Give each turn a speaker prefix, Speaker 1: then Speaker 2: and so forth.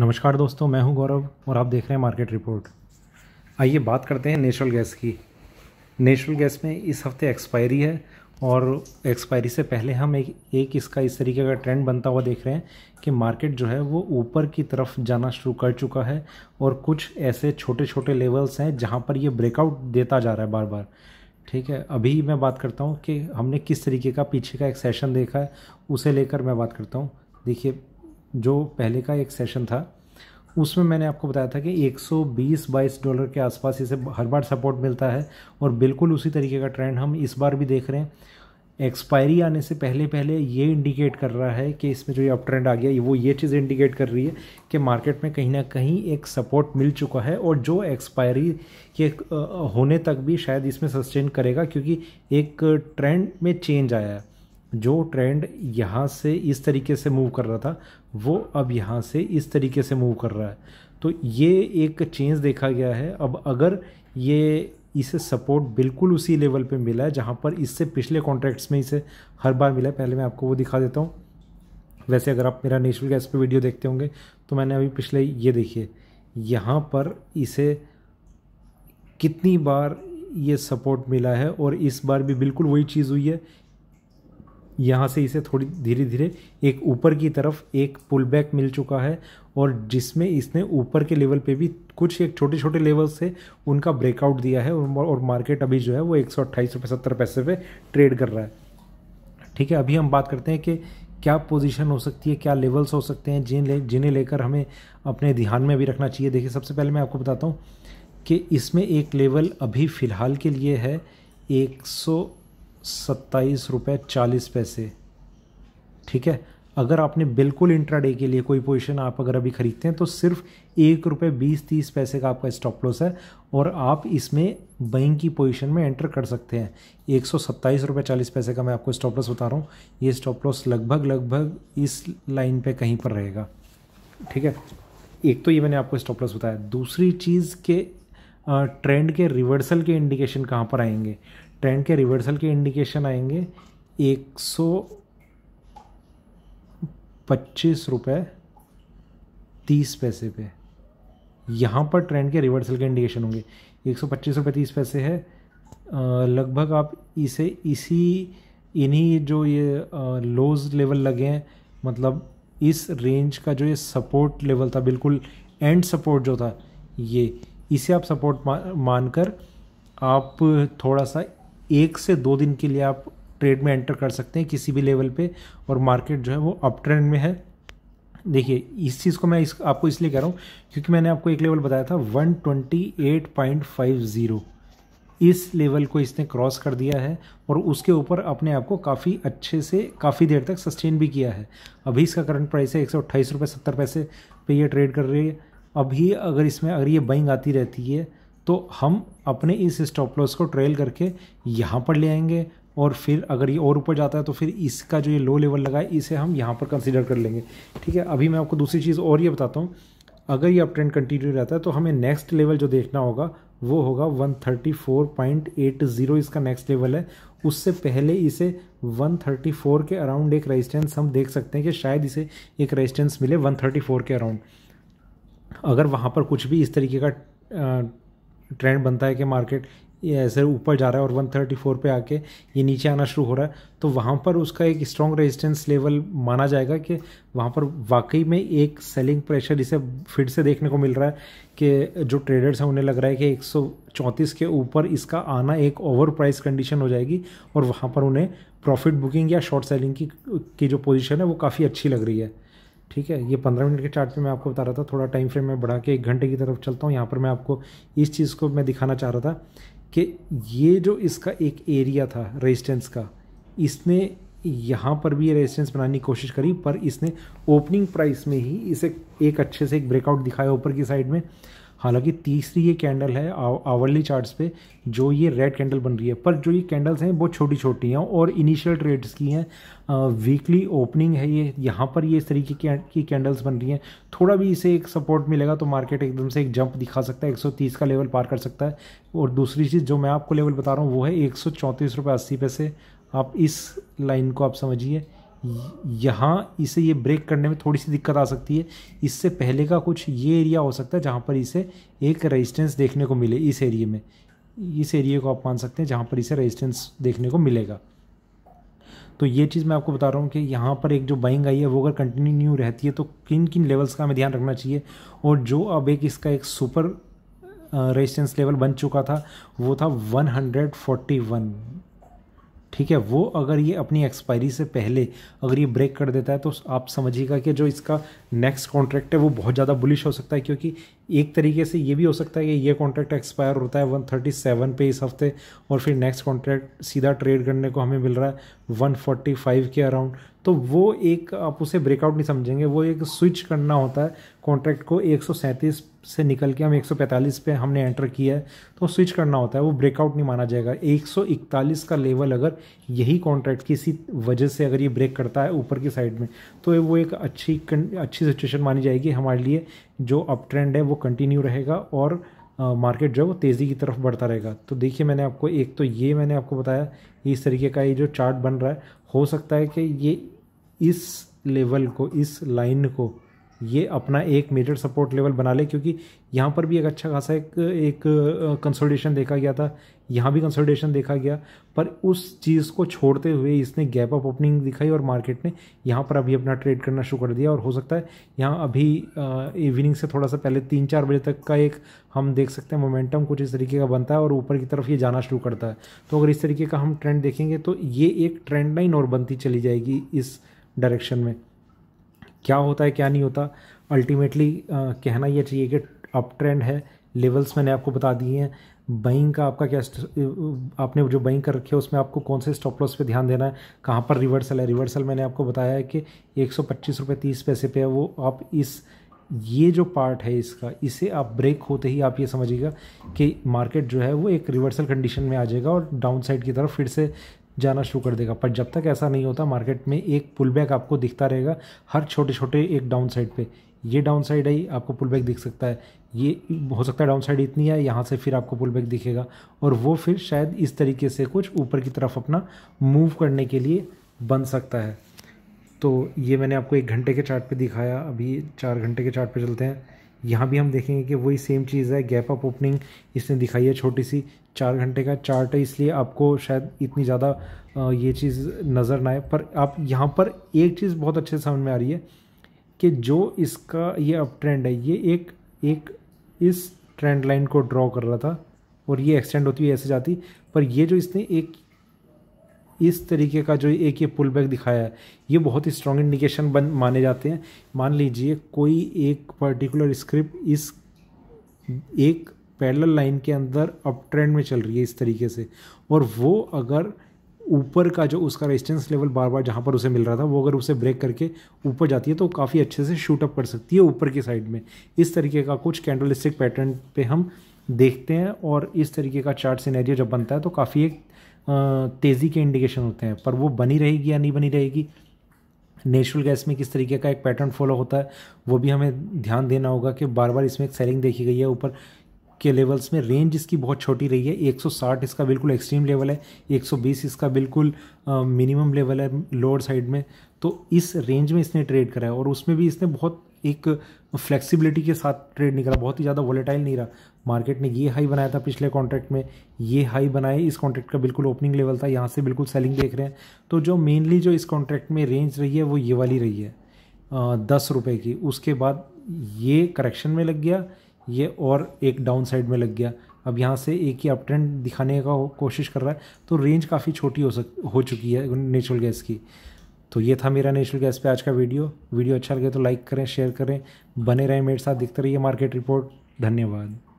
Speaker 1: नमस्कार दोस्तों मैं हूं गौरव और आप देख रहे हैं मार्केट रिपोर्ट आइए बात करते हैं नेचुरल गैस की नेचुरल गैस में इस हफ्ते एक्सपायरी है और एक्सपायरी से पहले हम एक एक इसका इस तरीके का ट्रेंड बनता हुआ देख रहे हैं कि मार्केट जो है वो ऊपर की तरफ जाना शुरू कर चुका है और कुछ ऐसे छोटे छोटे लेवल्स हैं जहाँ पर ये ब्रेकआउट देता जा रहा है बार बार ठीक है अभी मैं बात करता हूँ कि हमने किस तरीके का पीछे का एक सेशन देखा है उसे लेकर मैं बात करता हूँ देखिए जो पहले का एक सेशन था उसमें मैंने आपको बताया था कि 120 बाईस डॉलर के आसपास इसे हर बार सपोर्ट मिलता है और बिल्कुल उसी तरीके का ट्रेंड हम इस बार भी देख रहे हैं एक्सपायरी आने से पहले पहले ये इंडिकेट कर रहा है कि इसमें जो ये अप ट्रेंड आ गया वो ये चीज़ इंडिकेट कर रही है कि मार्केट में कहीं ना कहीं एक सपोर्ट मिल चुका है और जो एक्सपायरी के होने तक भी शायद इसमें सस्टेन करेगा क्योंकि एक ट्रेंड में चेंज आया है जो ट्रेंड यहाँ से इस तरीके से मूव कर रहा था वो अब यहाँ से इस तरीके से मूव कर रहा है तो ये एक चेंज देखा गया है अब अगर ये इसे सपोर्ट बिल्कुल उसी लेवल पे मिला है जहाँ पर इससे पिछले कॉन्ट्रैक्ट्स में इसे हर बार मिला है पहले मैं आपको वो दिखा देता हूँ वैसे अगर आप मेरा नेचुरल गैस पे वीडियो देखते होंगे तो मैंने अभी पिछले ये देखिए यहाँ पर इसे कितनी बार ये सपोर्ट मिला है और इस बार भी बिल्कुल वही चीज़ हुई है यहाँ से इसे थोड़ी धीरे धीरे एक ऊपर की तरफ एक पुल बैक मिल चुका है और जिसमें इसने ऊपर के लेवल पे भी कुछ एक छोटे छोटे लेवल से उनका ब्रेकआउट दिया है और मार्केट अभी जो है वो एक सौ अट्ठाईस रुपये सत्तर पैसे पे ट्रेड कर रहा है ठीक है अभी हम बात करते हैं कि क्या पोजीशन हो सकती है क्या लेवल्स हो सकते हैं जिन ले जिन्हें लेकर हमें अपने ध्यान में भी रखना चाहिए देखिए सबसे पहले मैं आपको बताता हूँ कि इसमें एक लेवल अभी फ़िलहाल के लिए है एक सौ सत्ताईस रुपये चालीस पैसे ठीक है अगर आपने बिल्कुल इंट्राडे के लिए कोई पोजीशन आप अगर अभी खरीदते हैं तो सिर्फ एक रुपये बीस तीस पैसे का आपका स्टॉप लॉस है और आप इसमें बैंक की पोजीशन में एंटर कर सकते हैं एक सौ सत्ताईस रुपये चालीस पैसे का मैं आपको स्टॉप लॉस बता रहा हूँ ये स्टॉप लॉस लगभग लगभग इस लाइन पे कहीं पर रहेगा ठीक है एक तो ये मैंने आपको स्टॉप लॉस बताया दूसरी चीज़ के ट्रेंड के रिवर्सल के इंडिकेशन कहाँ पर आएंगे ट्रेंड के रिवर्सल के इंडिकेशन आएंगे एक सौ पच्चीस रुपये तीस पैसे पे यहाँ पर ट्रेंड के रिवर्सल के इंडिकेशन होंगे एक सौ पच्चीस रुपये तीस पैसे है लगभग आप इसे इसी इन्हीं जो ये लोज लेवल लगे हैं मतलब इस रेंज का जो ये सपोर्ट लेवल था बिल्कुल एंड सपोर्ट जो था ये इसे आप सपोर्ट मानकर आप थोड़ा सा एक से दो दिन के लिए आप ट्रेड में एंटर कर सकते हैं किसी भी लेवल पे और मार्केट जो है वो अप ट्रेंड में है देखिए इस चीज़ को मैं इस आपको इसलिए कह रहा हूँ क्योंकि मैंने आपको एक लेवल बताया था 128.50 इस लेवल को इसने क्रॉस कर दिया है और उसके ऊपर अपने आप को काफ़ी अच्छे से काफ़ी देर तक सस्टेन भी किया है अभी इसका करंट प्राइस है एक सौ अट्ठाईस रुपये सत्तर पैसे पर यह ट्रेड कर रही है अभी अगर इसमें अगर ये बाइंग आती रहती है तो हम अपने इस स्टॉप लॉस को ट्रेल करके यहाँ पर ले आएंगे और फिर अगर ये और ऊपर जाता है तो फिर इसका जो ये लो लेवल लगा है इसे हम यहाँ पर कंसिडर कर लेंगे ठीक है अभी मैं आपको दूसरी चीज़ और ये बताता हूँ अगर ये अप ट्रेंड कंटिन्यू रहता है तो हमें नेक्स्ट लेवल जो देखना होगा वो होगा 134.80 इसका नेक्स्ट लेवल है उससे पहले इसे 134 के अराउंड एक रेजिस्टेंस हम देख सकते हैं कि शायद इसे एक रेजिस्टेंस मिले 134 के अराउंड अगर वहाँ पर कुछ भी इस तरीके का ट्रेंड बनता है कि मार्केट ऐसे ऊपर जा रहा है और 134 पे आके ये नीचे आना शुरू हो रहा है तो वहाँ पर उसका एक स्ट्रॉन्ग रेजिस्टेंस लेवल माना जाएगा कि वहाँ पर वाकई में एक सेलिंग प्रेशर इसे फिर से देखने को मिल रहा है कि जो ट्रेडर्स हैं उन्हें लग रहा है कि एक के ऊपर इसका आना एक ओवर प्राइस कंडीशन हो जाएगी और वहाँ पर उन्हें प्रॉफिट बुकिंग या शॉर्ट सेलिंग की की जो पोजिशन है वो काफ़ी अच्छी लग रही है ठीक है ये पंद्रह मिनट के चार्ट पे मैं आपको बता रहा था थोड़ा टाइम फ्रेम में बढ़ा के एक घंटे की तरफ चलता हूँ यहाँ पर मैं आपको इस चीज़ को मैं दिखाना चाह रहा था कि ये जो इसका एक एरिया था रेजिस्टेंस का इसने यहाँ पर भी ये रेजिस्टेंस बनाने की कोशिश करी पर इसने ओपनिंग प्राइस में ही इसे एक अच्छे से एक ब्रेकआउट दिखाया ऊपर की साइड में हालांकि तीसरी ये कैंडल है आवर्ली चार्ट्स पे जो ये रेड कैंडल बन रही है पर जो ये कैंडल्स हैं बहुत छोटी छोटी हैं और इनिशियल ट्रेड्स की हैं वीकली ओपनिंग है ये यहाँ पर ये इस तरीके की, कैंडल्स बन रही हैं थोड़ा भी इसे एक सपोर्ट मिलेगा तो मार्केट एकदम से एक जंप दिखा सकता है 130 का लेवल पार कर सकता है और दूसरी चीज़ जो मैं आपको लेवल बता रहा हूँ वो है एक सौ पैसे आप इस लाइन को आप समझिए यहाँ इसे ये ब्रेक करने में थोड़ी सी दिक्कत आ सकती है इससे पहले का कुछ ये एरिया हो सकता है जहाँ पर इसे एक रेजिस्टेंस देखने को मिले इस एरिए में इस एरिए को आप मान सकते हैं जहाँ पर इसे रेजिस्टेंस देखने को मिलेगा तो ये चीज़ मैं आपको बता रहा हूँ कि यहाँ पर एक जो बाइंग आई है वो अगर कंटिन्यू रहती है तो किन किन लेवल्स का हमें ध्यान रखना चाहिए और जो अब एक इसका एक सुपर रेजिस्टेंस लेवल बन चुका था वो था 141 ठीक है वो अगर ये अपनी एक्सपायरी से पहले अगर ये ब्रेक कर देता है तो आप समझिएगा कि जो इसका नेक्स्ट कॉन्ट्रैक्ट है वो बहुत ज़्यादा बुलिश हो सकता है क्योंकि एक तरीके से ये भी हो सकता है कि ये कॉन्ट्रैक्ट एक्सपायर होता है 137 पे इस हफ्ते और फिर नेक्स्ट कॉन्ट्रैक्ट सीधा ट्रेड करने को हमें मिल रहा है 145 के अराउंड तो वो एक आप उसे ब्रेकआउट नहीं समझेंगे वो एक स्विच करना होता है कॉन्ट्रैक्ट को एक से निकल के हम 145 पे हमने एंटर किया है तो स्विच करना होता है वो ब्रेकआउट नहीं माना जाएगा 141 का लेवल अगर यही कॉन्ट्रैक्ट किसी वजह से अगर ये ब्रेक करता है ऊपर की साइड में तो वो एक अच्छी अच्छी सिचुएशन मानी जाएगी हमारे लिए जो अप ट्रेंड है वो कंटिन्यू रहेगा और मार्केट uh, जो है वो तेज़ी की तरफ बढ़ता रहेगा तो देखिए मैंने आपको एक तो ये मैंने आपको बताया इस तरीके का ये जो चार्ट बन रहा है हो सकता है कि ये इस लेवल को इस लाइन को ये अपना एक मेजर सपोर्ट लेवल बना ले क्योंकि यहाँ पर भी एक अच्छा खासा एक एक कंसोलिडेशन देखा गया था यहाँ भी कंसोलिडेशन देखा गया पर उस चीज़ को छोड़ते हुए इसने गैप अप ओपनिंग दिखाई और मार्केट ने यहाँ पर अभी अपना ट्रेड करना शुरू कर दिया और हो सकता है यहाँ अभी इवनिंग से थोड़ा सा पहले तीन चार बजे तक का एक हम देख सकते हैं मोमेंटम कुछ इस तरीके का बनता है और ऊपर की तरफ ये जाना शुरू करता है तो अगर इस तरीके का हम ट्रेंड देखेंगे तो ये एक ट्रेंड लाइन और बनती चली जाएगी इस डायरेक्शन में क्या होता है क्या नहीं होता अल्टीमेटली कहना यह चाहिए कि अप ट्रेंड है लेवल्स मैंने आपको बता दिए हैं बाइंग का आपका क्या आपने जो बाइंग कर रखी है उसमें आपको कौन से स्टॉप लॉस पे ध्यान देना है कहाँ पर रिवर्सल है रिवर्सल मैंने आपको बताया है कि एक सौ पच्चीस रुपये तीस पैसे पे है वो आप इस ये जो पार्ट है इसका इसे आप ब्रेक होते ही आप ये समझिएगा कि मार्केट जो है वो एक रिवर्सल कंडीशन में आ जाएगा और डाउन साइड की तरफ फिर से जाना शुरू कर देगा पर जब तक ऐसा नहीं होता मार्केट में एक पुलबैक आपको दिखता रहेगा हर छोटे छोटे एक डाउन साइड पर ये डाउन साइड आई आपको पुलबैक दिख सकता है ये हो सकता है डाउन साइड इतनी है यहाँ से फिर आपको पुलबैक दिखेगा और वो फिर शायद इस तरीके से कुछ ऊपर की तरफ अपना मूव करने के लिए बन सकता है तो ये मैंने आपको एक घंटे के चार्ट पे दिखाया अभी चार घंटे के चार्ट पे चलते हैं यहाँ भी हम देखेंगे कि वही सेम चीज़ है गैप अप ओपनिंग इसने दिखाई है छोटी सी चार घंटे का चार्ट है इसलिए आपको शायद इतनी ज़्यादा ये चीज़ नज़र ना आए पर आप यहाँ पर एक चीज़ बहुत अच्छे से समझ में आ रही है कि जो इसका ये अप ट्रेंड है ये एक एक इस ट्रेंड लाइन को ड्रॉ कर रहा था और ये एक्सटेंड होती हुई ऐसे जाती पर ये जो इसने एक इस तरीके का जो एक ये पुल बैक दिखाया है ये बहुत ही स्ट्रॉन्ग इंडिकेशन बन माने जाते हैं मान लीजिए कोई एक पर्टिकुलर स्क्रिप्ट इस एक पैरेलल लाइन के अंदर अप ट्रेंड में चल रही है इस तरीके से और वो अगर ऊपर का जो उसका रेजिस्टेंस लेवल बार बार जहाँ पर उसे मिल रहा था वो अगर उसे ब्रेक करके ऊपर जाती है तो काफ़ी अच्छे से शूट अप कर सकती है ऊपर की साइड में इस तरीके का कुछ कैंडलिस्टिक पैटर्न पे हम देखते हैं और इस तरीके का चार्ट सिनेरियो जब बनता है तो काफ़ी एक तेज़ी के इंडिकेशन होते हैं पर वो बनी रहेगी या नहीं बनी रहेगी नेचुरल गैस में किस तरीके का एक पैटर्न फॉलो होता है वो भी हमें ध्यान देना होगा कि बार बार इसमें एक सेलिंग देखी गई है ऊपर के लेवल्स में रेंज इसकी बहुत छोटी रही है 160 इसका बिल्कुल एक्सट्रीम लेवल है 120 इसका बिल्कुल मिनिमम लेवल है लोअर साइड में तो इस रेंज में इसने ट्रेड करा है और उसमें भी इसने बहुत एक फ्लेक्सिबिलिटी के साथ ट्रेड निकला बहुत ही ज़्यादा वॉलेटाइल नहीं रहा मार्केट ने ये हाई बनाया था पिछले कॉन्ट्रैक्ट में ये हाई बनाए इस कॉन्ट्रैक्ट का बिल्कुल ओपनिंग लेवल था यहाँ से बिल्कुल सेलिंग देख रहे हैं तो जो मेनली जो इस कॉन्ट्रैक्ट में रेंज रही है वो ये वाली रही है दस रुपये की उसके बाद ये करेक्शन में लग गया ये और एक डाउन साइड में लग गया अब यहाँ से एक ही अप ट्रेंड दिखाने का कोशिश कर रहा है तो रेंज काफ़ी छोटी हो सक हो चुकी है नेचुरल गैस की तो ये था मेरा नेशनल गैस पे आज का वीडियो वीडियो अच्छा लगे तो लाइक करें शेयर करें बने रहें मेरे साथ दिखते रहिए मार्केट रिपोर्ट धन्यवाद